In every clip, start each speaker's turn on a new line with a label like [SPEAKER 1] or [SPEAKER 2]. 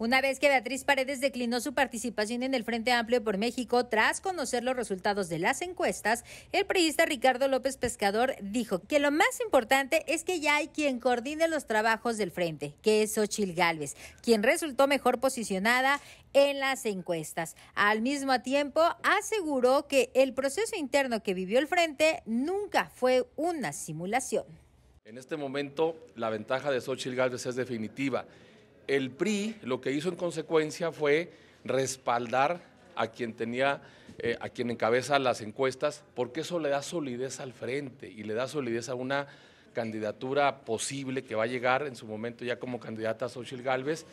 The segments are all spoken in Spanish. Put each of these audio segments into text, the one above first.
[SPEAKER 1] Una vez que Beatriz Paredes declinó su participación en el Frente Amplio por México tras conocer los resultados de las encuestas, el periodista Ricardo López Pescador dijo que lo más importante es que ya hay quien coordine los trabajos del frente, que es sochil Gálvez, quien resultó mejor posicionada en las encuestas. Al mismo tiempo, aseguró que el proceso interno que vivió el frente nunca fue una simulación.
[SPEAKER 2] En este momento, la ventaja de Xochitl Gálvez es definitiva el PRI lo que hizo en consecuencia fue respaldar a quien tenía, eh, a quien encabeza las encuestas, porque eso le da solidez al frente y le da solidez a una candidatura posible que va a llegar en su momento ya como candidata a Xochitl Galvez.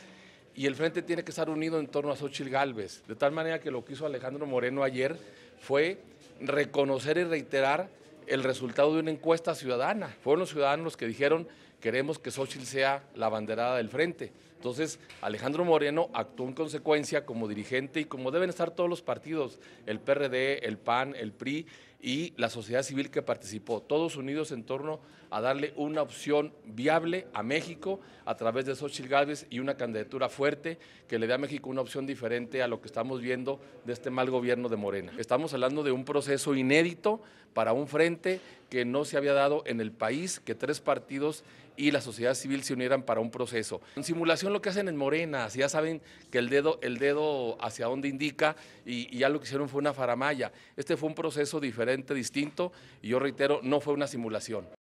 [SPEAKER 2] Y el frente tiene que estar unido en torno a Xochitl Galvez. De tal manera que lo que hizo Alejandro Moreno ayer fue reconocer y reiterar el resultado de una encuesta ciudadana. Fueron los ciudadanos los que dijeron queremos que Xochitl sea la banderada del frente. Entonces, Alejandro Moreno actuó en consecuencia como dirigente y como deben estar todos los partidos, el PRD, el PAN, el PRI y la sociedad civil que participó, todos unidos en torno a darle una opción viable a México a través de Xochitl Gálvez y una candidatura fuerte que le dé a México una opción diferente a lo que estamos viendo de este mal gobierno de Morena. Estamos hablando de un proceso inédito para un frente que no se había dado en el país, que tres partidos y la sociedad civil se unieran para un proceso. En simulación lo que hacen en morena ya saben que el dedo, el dedo hacia dónde indica y, y, ya lo que hicieron fue una faramaya. Este fue un proceso diferente, distinto y yo reitero, no fue una simulación.